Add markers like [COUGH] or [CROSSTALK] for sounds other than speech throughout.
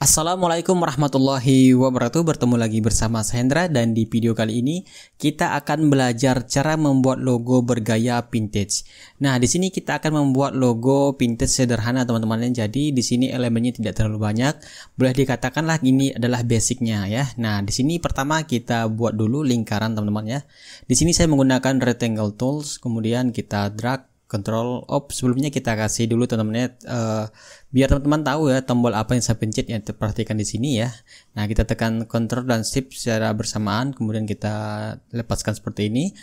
Assalamualaikum warahmatullahi wabarakatuh Bertemu lagi bersama Hendra Dan di video kali ini kita akan belajar cara membuat logo bergaya vintage Nah di sini kita akan membuat logo vintage sederhana teman-teman Jadi di sini elemennya tidak terlalu banyak Boleh dikatakanlah ini adalah basicnya ya Nah di sini pertama kita buat dulu lingkaran teman-teman ya Di sini saya menggunakan rectangle tools Kemudian kita drag Control Op. Sebelumnya kita kasih dulu teman-teman uh, eh, biar teman-teman tahu ya tombol apa yang saya pencet yang perhatikan di sini ya. Nah, kita tekan Control dan Shift secara bersamaan, kemudian kita lepaskan seperti ini.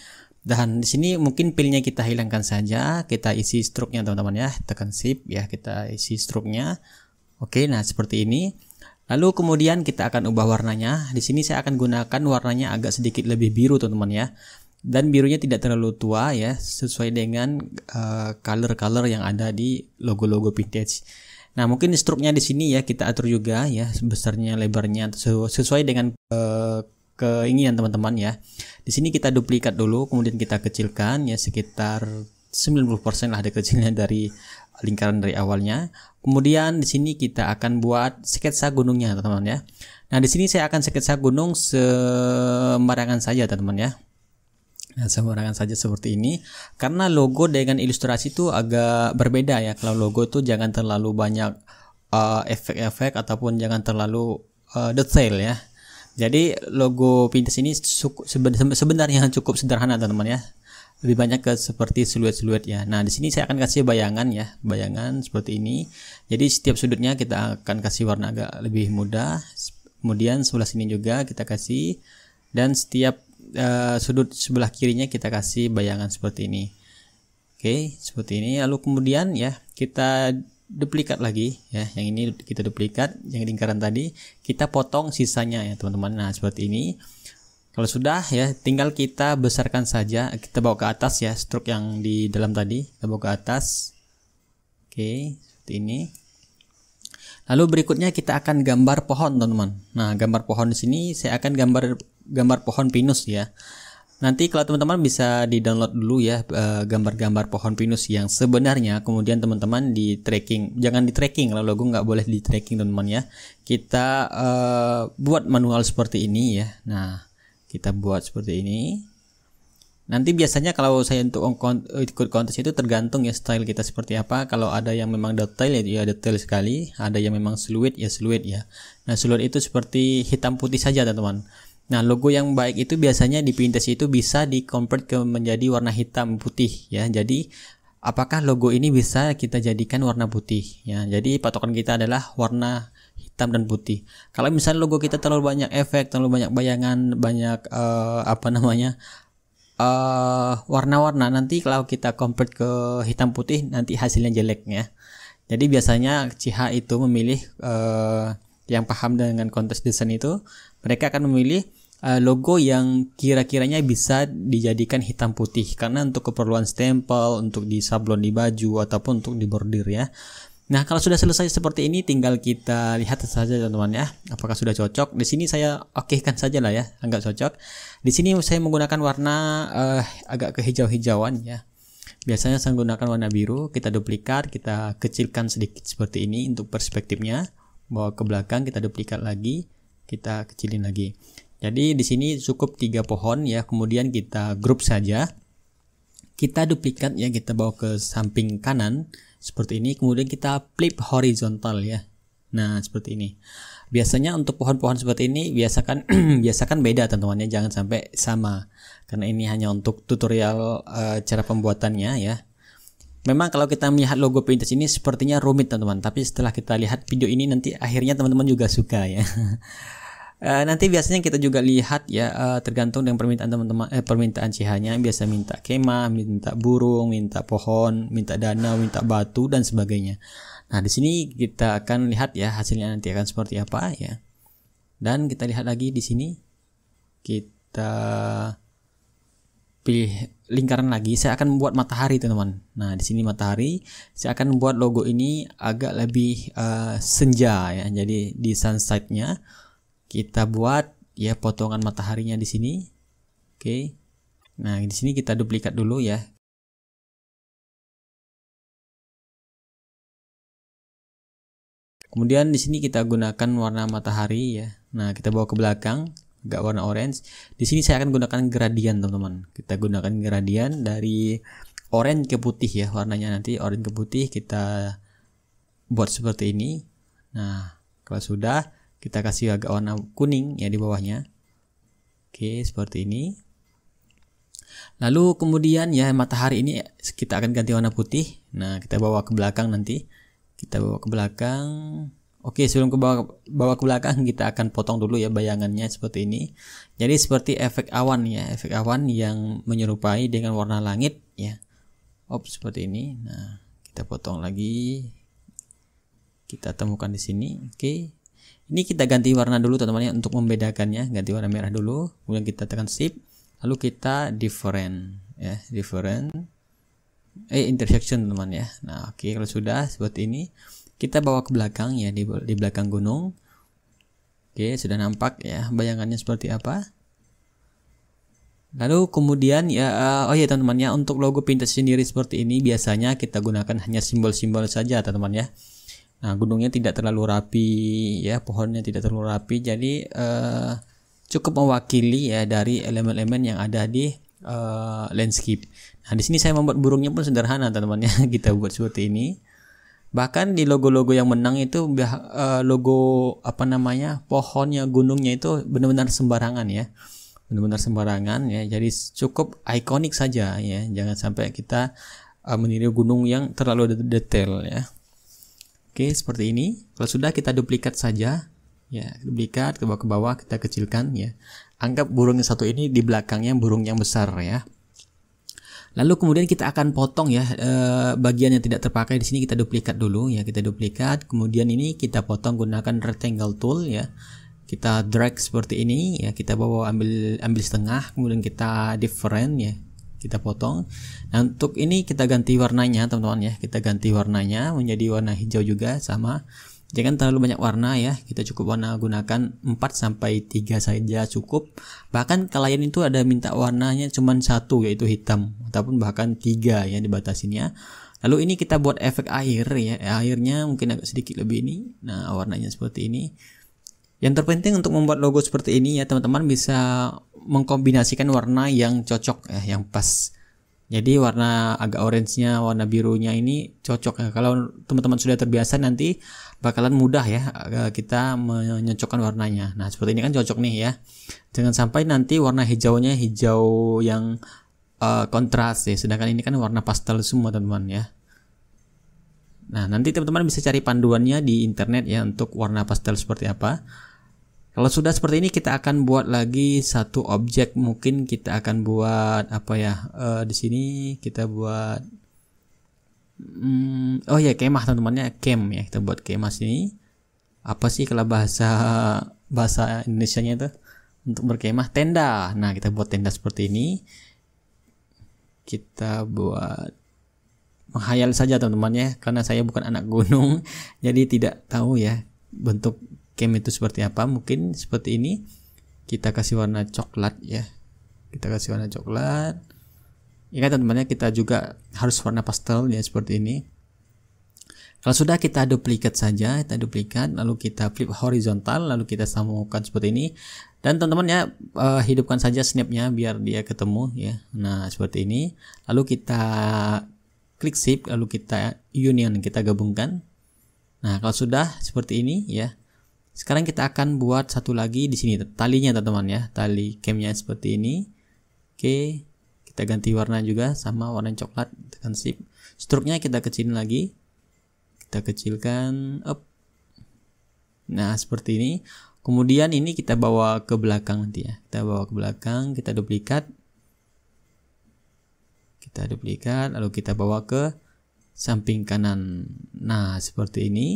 Dan di sini mungkin pilnya kita hilangkan saja, kita isi struknya teman-teman ya. Tekan Shift ya, kita isi struknya. Oke, nah seperti ini. Lalu kemudian kita akan ubah warnanya. Di sini saya akan gunakan warnanya agak sedikit lebih biru teman-teman ya dan birunya tidak terlalu tua ya sesuai dengan color eh, color-color yang ada di logo-logo vintage. Nah, mungkin struknya di sini ya kita atur juga ya sebesarnya lebarnya sesuai dengan uh, keinginan teman-teman ya. Di sini kita duplikat dulu kemudian kita kecilkan ya sekitar 90% lah ada kecilnya dari lingkaran dari awalnya. Kemudian di sini kita akan buat sketsa gunungnya teman-teman ya. Nah, di sini saya akan sketsa gunung sembarangan saja teman-teman ya. Nah, sembarangan saja seperti ini karena logo dengan ilustrasi itu agak berbeda ya. Kalau logo itu jangan terlalu banyak efek eh, efek-efek ataupun jangan terlalu uh, detail ya. Jadi logo Pinterest ini sebenarnya [LAUGHS] cukup sederhana teman-teman ya. Lebih banyak ke seperti siluet-siluet ya. Nah, di sini saya akan kasih bayangan ya, bayangan seperti ini. Jadi setiap sudutnya kita akan kasih warna agak lebih mudah. Kemudian sebelah sini juga kita kasih dan setiap uh, sudut sebelah kirinya kita kasih bayangan seperti ini oke okay, seperti ini lalu kemudian ya kita duplikat lagi ya yang ini kita duplikat yang lingkaran tadi kita potong sisanya ya teman-teman nah seperti ini kalau sudah ya tinggal kita besarkan saja kita bawa ke atas ya stroke yang di dalam tadi kita bawa ke atas oke okay, seperti ini lalu berikutnya kita akan gambar pohon teman-teman nah gambar pohon di sini saya akan gambar gambar pohon pinus ya. Nanti kalau teman-teman bisa di-download dulu ya eh, gambar-gambar pohon pinus yang sebenarnya kemudian teman-teman di tracking. Jangan di tracking kalau logo nggak boleh di tracking teman-teman ya. Kita uh, buat manual seperti ini ya. Nah, kita buat seperti ini. Nanti biasanya kalau saya untuk ikut kontes itu tergantung ya style kita seperti apa. Kalau ada yang memang detail ya, ya detail sekali. Ada yang memang siluet ya siluet ya. Nah siluet itu seperti hitam putih saja teman-teman Nah, logo yang baik itu biasanya di Pinterest itu bisa di ke menjadi warna hitam putih ya. Jadi, apakah logo ini bisa kita jadikan warna putih ya. Jadi, patokan kita adalah warna hitam dan putih. Kalau misalnya logo kita terlalu banyak efek, terlalu banyak bayangan, banyak uh, apa namanya? Eh, warna-warna uh, nanti kalau kita convert ke hitam putih nanti hasilnya jelek ya. Jadi biasanya CH itu memilih uh, yang paham dengan kontes desain itu mereka akan memilih uh, logo yang kira-kiranya bisa dijadikan hitam putih karena untuk keperluan stempel, untuk di sablon di baju ataupun untuk di bordir ya. Nah, kalau sudah selesai seperti ini tinggal kita lihat saja teman-teman ya, apakah sudah cocok. Di sini saya okekan saja lah ya, anggap cocok. Di sini saya menggunakan warna uh, agak kehijau-hijauan ya. Biasanya saya menggunakan warna biru, kita duplikat, kita kecilkan sedikit seperti ini untuk perspektifnya. Bawa ke belakang kita duplikat lagi, kita kecilin lagi. Jadi di sini cukup tiga pohon ya, kemudian kita grup saja. Kita duplikat ya. kita bawa ke samping kanan seperti ini, kemudian kita flip horizontal ya. Nah, seperti ini. Biasanya untuk pohon-pohon seperti ini biasakan [CLEARS THROAT] biasakan beda teman-temannya, jangan sampai sama. Karena ini hanya untuk tutorial e, cara pembuatannya ya. Memang kalau kita melihat logo Pinterest ini sepertinya rumit teman-teman, tapi setelah kita lihat video ini nanti akhirnya teman-teman juga suka ya. [LAUGHS] Eh, nanti biasanya kita juga lihat ya uh, tergantung dengan permintaan teman-teman eh, permintaan cihanya biasa minta kemah, minta burung, minta pohon, minta dana, minta batu dan sebagainya. Nah, di sini kita akan lihat ya hasilnya nanti akan seperti apa ya. Dan kita lihat lagi di sini kita pilih lingkaran lagi. Saya akan membuat matahari, teman-teman. Nah, di sini matahari, saya akan membuat logo ini agak lebih uh, senja ya. Jadi di sunsetnya nya kita buat ya potongan mataharinya di sini. Oke. Okay. Nah, di sini kita duplikat dulu ya. Kemudian di sini kita gunakan warna matahari ya. Nah, kita bawa ke belakang agak warna orange. Di sini saya akan gunakan gradien, teman-teman. Kita gunakan gradien dari orange ke putih ya warnanya nanti orange ke putih kita buat seperti ini. Nah, kalau sudah kita kasih agak warna kuning ya di bawahnya oke seperti ini lalu kemudian ya matahari ini kita akan ganti warna putih nah kita bawa ke belakang nanti kita bawa ke belakang oke sebelum ke bawah, bawa ke belakang kita akan potong dulu ya bayangannya seperti ini jadi seperti efek awan ya efek awan yang menyerupai dengan warna langit ya op seperti ini nah kita potong lagi kita temukan di sini oke ini kita ganti warna dulu teman-teman ya untuk membedakannya, ganti warna merah dulu, kemudian kita tekan shift, lalu kita different ya, different eh intersection teman-teman ya. Nah, oke okay, kalau sudah seperti ini, kita bawa ke belakang ya di, di belakang gunung. Oke, okay, sudah nampak ya bayangannya seperti apa. Lalu kemudian ya eh, oh ya teman-teman ya untuk logo Pinterest sendiri seperti ini biasanya kita gunakan hanya simbol-simbol saja teman-teman ya. Nah, gunungnya tidak terlalu rapi ya, pohonnya tidak terlalu rapi. Jadi uh, cukup mewakili ya dari elemen-elemen yang ada di uh, landscape. Nah, di sini saya membuat burungnya pun sederhana, teman-teman ya. [LAUGHS] Kita buat seperti ini. Bahkan di logo-logo yang menang itu uh, logo apa namanya? pohonnya, gunungnya itu benar-benar sembarangan ya. Benar-benar sembarangan ya. Jadi cukup ikonik saja ya. Jangan sampai kita uh, meniru gunung yang terlalu detail ya. Oke, seperti ini. Kalau sudah kita duplikat saja. Ya, duplikat ke bawah ke bawah kita kecilkan ya. Anggap burung yang satu ini di belakangnya burung yang besar ya. Lalu kemudian kita akan potong ya eh, bagian yang tidak terpakai di sini kita duplikat dulu ya, kita duplikat. Kemudian ini kita potong gunakan rectangle tool ya. Kita drag seperti ini ya, kita bawa ambil ambil setengah, kemudian kita different ya kita potong nah untuk ini kita ganti warnanya teman-teman ya kita ganti warnanya menjadi warna hijau juga sama jangan terlalu banyak warna ya kita cukup warna gunakan 4 sampai 3 saja cukup bahkan kalian itu ada minta warnanya cuma satu yaitu hitam ataupun bahkan tiga ya dibatasinya lalu ini kita buat efek air ya airnya mungkin agak sedikit lebih ini nah warnanya seperti ini yang terpenting untuk membuat logo seperti ini ya teman-teman bisa mengkombinasikan warna yang cocok ya, yang pas. Jadi warna agak orange-nya, warna birunya ini cocok ya. Kalau teman-teman sudah terbiasa nanti bakalan mudah ya eh, kita menyocokkan warnanya. Nah, seperti ini kan cocok nih ya. Jangan sampai nanti warna hijaunya hijau yang uh, kontras ya. Sedangkan ini kan warna pastel semua teman-teman ya. Nah, nanti teman-teman bisa cari panduannya di internet ya untuk warna pastel seperti apa. Kalau sudah seperti ini kita akan buat lagi satu objek mungkin kita akan buat apa ya uh, di sini kita buat um, oh ya kemah teman-temannya kem ya kita buat kemah sini apa sih kalau bahasa bahasa Indonesia-nya itu untuk berkemah tenda. Nah kita buat tenda seperti ini kita buat menghayal saja teman temannya karena saya bukan anak gunung [LAUGHS] jadi tidak tahu ya bentuk cam itu seperti apa mungkin seperti ini kita kasih warna coklat ya kita kasih warna coklat ingat teman-teman kita juga harus warna pastel ya seperti ini kalau sudah kita duplikat saja kita duplikat lalu kita flip horizontal lalu kita sambungkan seperti ini dan teman-teman ya eh, hidupkan saja snapnya biar dia ketemu ya nah seperti ini lalu kita klik shift lalu kita union kita gabungkan nah kalau sudah seperti ini ya sekarang kita akan buat satu lagi di sini talinya teman-teman ya, tali camnya seperti ini. Oke, kita ganti warna juga sama warna coklat tekan shift. Struknya kita kecilin lagi. Kita kecilkan up. Nah, seperti ini. Kemudian ini kita bawa ke belakang nanti ya. Kita bawa ke belakang, kita duplikat. Kita duplikat lalu kita bawa ke samping kanan. Nah, seperti ini.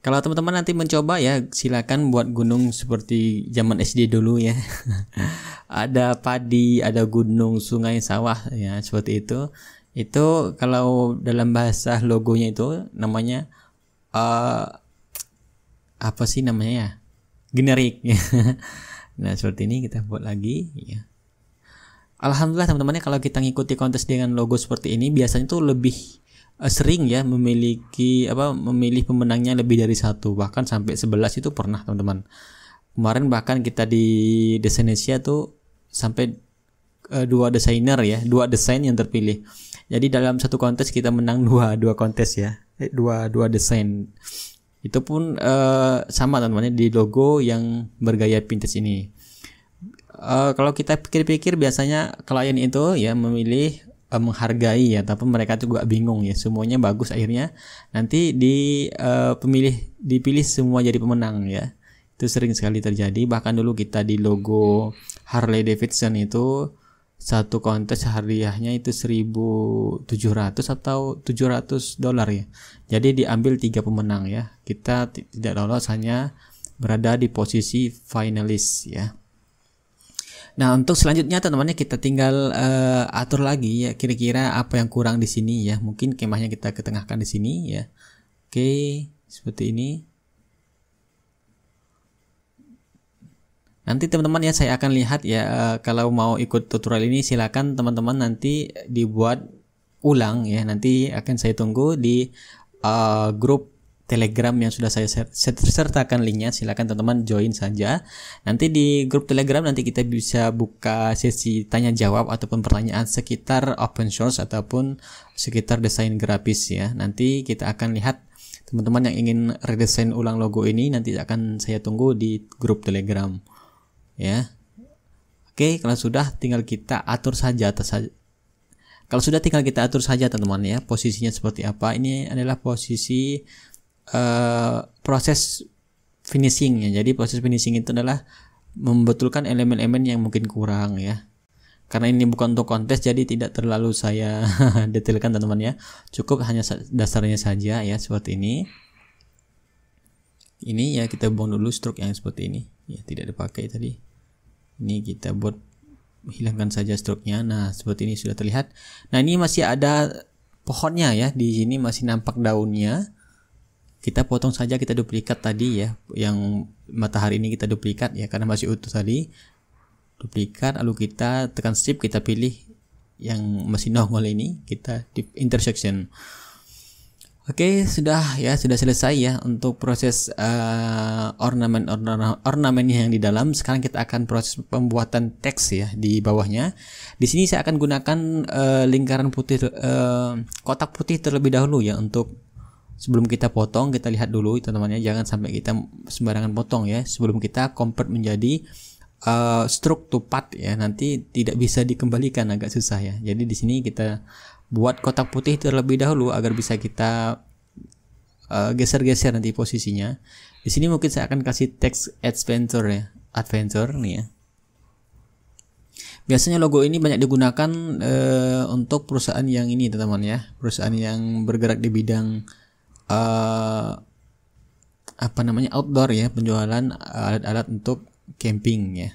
kalau teman-teman nanti mencoba ya silakan buat gunung seperti zaman SD dulu ya [LAUGHS] ada padi ada gunung sungai sawah ya seperti itu itu kalau dalam bahasa logonya itu namanya uh, apa sih namanya ya generik [LAUGHS] nah seperti ini kita buat lagi ya Alhamdulillah teman-teman ya kalau kita ngikuti kontes dengan logo seperti ini biasanya tuh lebih Eh, sering ya memiliki apa memilih pemenangnya lebih dari satu bahkan sampai 11 itu pernah teman-teman kemarin bahkan kita di Desainasia tuh sampai e, dua desainer ya dua desain yang terpilih jadi dalam satu kontes kita menang [LAUGHS] dua dua kontes ya eh, dua dua desain itu pun e, sama teman-teman ya, di logo yang bergaya vintage ini e, kalau kita pikir-pikir biasanya klien itu ya memilih Eh, menghargai ya tapi mereka juga bingung ya semuanya bagus akhirnya nanti di uh, pemilih dipilih semua jadi pemenang ya itu sering sekali terjadi bahkan dulu kita di logo Harley Davidson itu satu kontes hadiahnya itu 1700 atau 700 dolar ya jadi diambil tiga pemenang ya kita tidak lolos hanya berada di posisi finalis ya Nah untuk selanjutnya teman-temannya kita tinggal uh, atur lagi ya kira-kira apa yang kurang di sini ya. Mungkin kemahnya kita ketengahkan di sini ya. Oke seperti ini. Nanti teman-teman ya saya akan lihat ya uh, kalau mau ikut tutorial ini silakan teman-teman nanti dibuat ulang ya nanti akan saya tunggu di uh, grup Telegram yang sudah saya sertakan linknya silahkan teman-teman join saja nanti di grup Telegram nanti kita bisa buka sesi tanya jawab ataupun pertanyaan sekitar open source ataupun sekitar desain grafis ya nanti kita akan lihat teman-teman yang ingin redesain ulang logo ini nanti akan saya tunggu di grup Telegram ya Oke kalau sudah tinggal kita atur saja atas kalau sudah tinggal kita atur saja teman-teman ya posisinya seperti apa ini adalah posisi Eh, proses proses finishingnya. Jadi proses finishing itu adalah membetulkan elemen-elemen yang mungkin kurang ya. Karena ini bukan untuk kontes jadi tidak terlalu saya [LAUGHS] detailkan teman-teman ya. Cukup hanya dasarnya saja ya seperti ini. Ini ya kita buang dulu stroke yang seperti ini. Ya tidak dipakai tadi. Ini kita buat hilangkan saja stroke-nya. Nah, seperti ini sudah terlihat. Nah, ini masih ada pohonnya ya. Di sini masih nampak daunnya kita potong saja kita duplikat tadi ya yang matahari ini kita duplikat ya karena masih utuh tadi duplikat lalu kita tekan shift kita pilih yang masih nongol ini kita di intersection oke okay, sudah ya sudah selesai ya untuk proses uh, ornamen ornamen ornamennya yang di dalam sekarang kita akan proses pembuatan teks ya di bawahnya di sini saya akan gunakan uh, lingkaran putih uh, kotak putih terlebih dahulu ya untuk sebelum kita potong kita lihat dulu teman-temannya jangan sampai kita sembarangan potong ya sebelum kita convert menjadi uh, eh, stroke to part ya nanti tidak bisa dikembalikan agak susah ya jadi di sini kita buat kotak putih terlebih dahulu agar bisa kita eh, geser-geser uh, nanti posisinya di sini mungkin saya akan kasih teks adventure ya adventure nih ya biasanya logo ini banyak digunakan uh, untuk perusahaan yang ini teman-teman ya perusahaan yang bergerak di bidang uh, apa namanya outdoor ya penjualan alat-alat untuk camping ya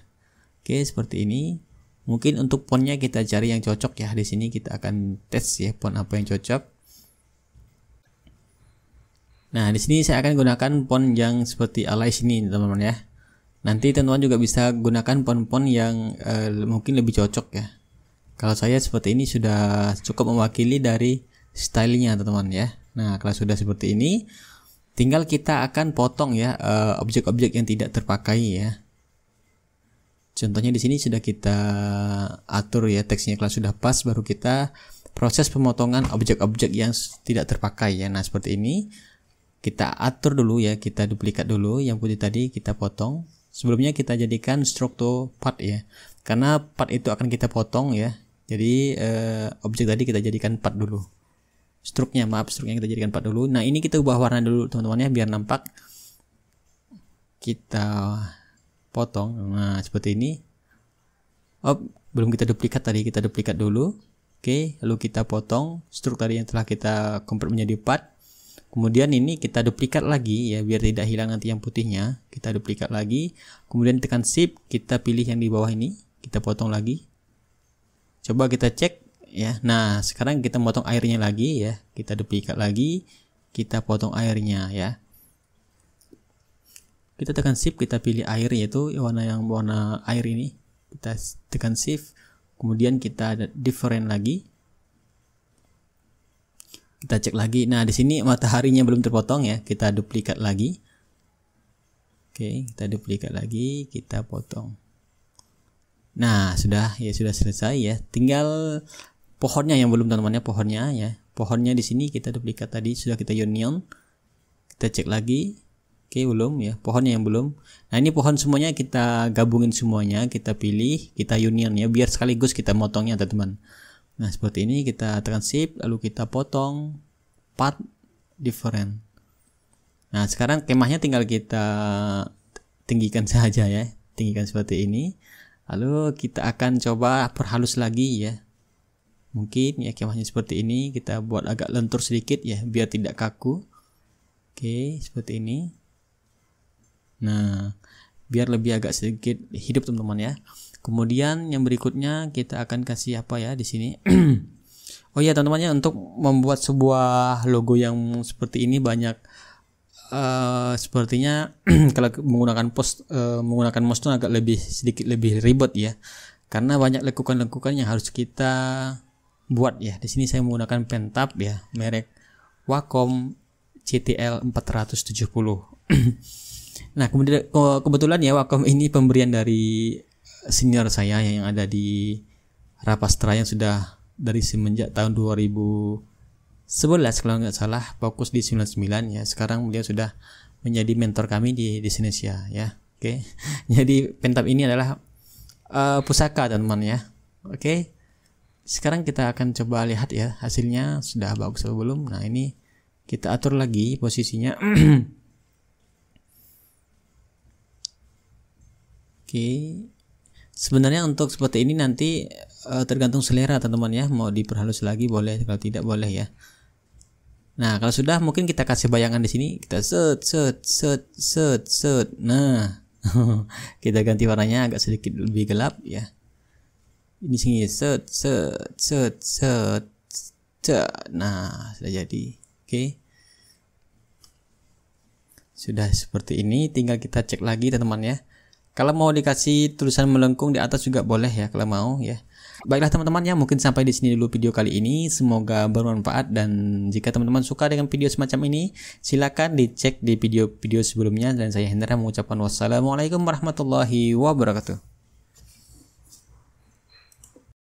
oke seperti ini mungkin untuk ponnya kita cari yang cocok ya di sini kita akan tes ya pon apa yang cocok nah di sini saya akan gunakan pon yang seperti Alice ini teman-teman ya nanti teman-teman juga bisa gunakan pon-pon yang uh, mungkin lebih cocok ya kalau saya seperti ini sudah cukup mewakili dari stylenya teman-teman ya Nah, kalau sudah seperti ini, tinggal kita akan potong ya eh, objek-objek yang tidak terpakai ya. Contohnya di sini sudah kita atur ya teksnya kalau sudah pas baru kita proses pemotongan objek-objek yang tidak terpakai ya. Nah, seperti ini kita atur dulu ya, kita duplikat dulu yang putih tadi kita potong. Sebelumnya kita jadikan struktur part ya. Karena part itu akan kita potong ya. Jadi eh, objek tadi kita jadikan part dulu struknya maaf struknya kita jadikan 4 dulu nah ini kita ubah warna dulu teman temannya biar nampak kita potong nah seperti ini oh belum kita duplikat tadi kita duplikat dulu oke lalu kita potong struk tadi yang telah kita convert menjadi 4 kemudian ini kita duplikat lagi ya biar tidak hilang nanti yang putihnya kita duplikat lagi kemudian tekan shift kita pilih yang di bawah ini kita potong lagi coba kita cek ya nah sekarang kita potong airnya lagi ya kita duplikat lagi kita potong airnya ya kita tekan shift kita pilih air yaitu warna yang warna air ini kita tekan shift kemudian kita ada different lagi kita cek lagi nah di sini mataharinya belum terpotong ya kita duplikat lagi oke kita duplikat lagi kita potong Nah, sudah ya sudah selesai ya. Tinggal pohonnya yang belum teman-temannya pohonnya ya pohonnya di sini kita duplikat tadi sudah kita union kita cek lagi oke belum ya pohonnya yang belum nah ini pohon semuanya kita gabungin semuanya kita pilih kita union ya biar sekaligus kita motongnya teman-teman nah seperti ini kita shift lalu kita potong part different nah sekarang kemahnya tinggal kita tinggikan saja ya tinggikan seperti ini lalu kita akan coba perhalus lagi ya mungkin ya kemahnya seperti ini kita buat agak lentur sedikit ya biar tidak kaku oke seperti ini nah biar lebih agak sedikit hidup teman-teman ya kemudian yang berikutnya kita akan kasih apa ya di sini [CLEARS THROAT] oh iya, ya teman-teman untuk membuat sebuah logo yang seperti ini banyak Uh, sepertinya [CLEARS THROAT] kalau menggunakan post uh, menggunakan mouse itu agak lebih sedikit lebih ribet ya karena banyak lekukan-lekukan yang harus kita buat ya. Di sini saya menggunakan pentap ya, merek Wacom CTL 470. [CLEARS THROAT] nah, kemudian kebetulan ya Wacom ini pemberian dari senior saya yang ada di Rapastra yang sudah dari semenjak tahun 2011 kalau nggak salah fokus di 99 ya sekarang beliau sudah menjadi mentor kami di di Indonesia ya oke okay. [LAUGHS] jadi pentap ini adalah uh, pusaka teman-teman ya oke okay. Sekarang kita akan coba lihat ya hasilnya sudah bagus atau belum. Nah ini kita atur lagi posisinya. [CLEARS THROAT] Oke, sebenarnya untuk seperti ini nanti uh, tergantung selera teman-teman ya. Mau diperhalus lagi boleh, kalau tidak boleh ya. Nah kalau sudah mungkin kita kasih bayangan di sini. Kita set set set set set. Nah [LAUGHS] kita ganti warnanya agak sedikit lebih gelap ya ini sini set set set set, set. nah sudah jadi oke okay. sudah seperti ini tinggal kita cek lagi teman-teman ya kalau mau dikasih tulisan melengkung di atas juga boleh ya kalau mau ya Baiklah teman-teman ya mungkin sampai di sini dulu video kali ini semoga bermanfaat dan jika teman-teman suka dengan video semacam ini silakan dicek di video-video sebelumnya dan saya Hendra mengucapkan wassalamualaikum warahmatullahi wabarakatuh.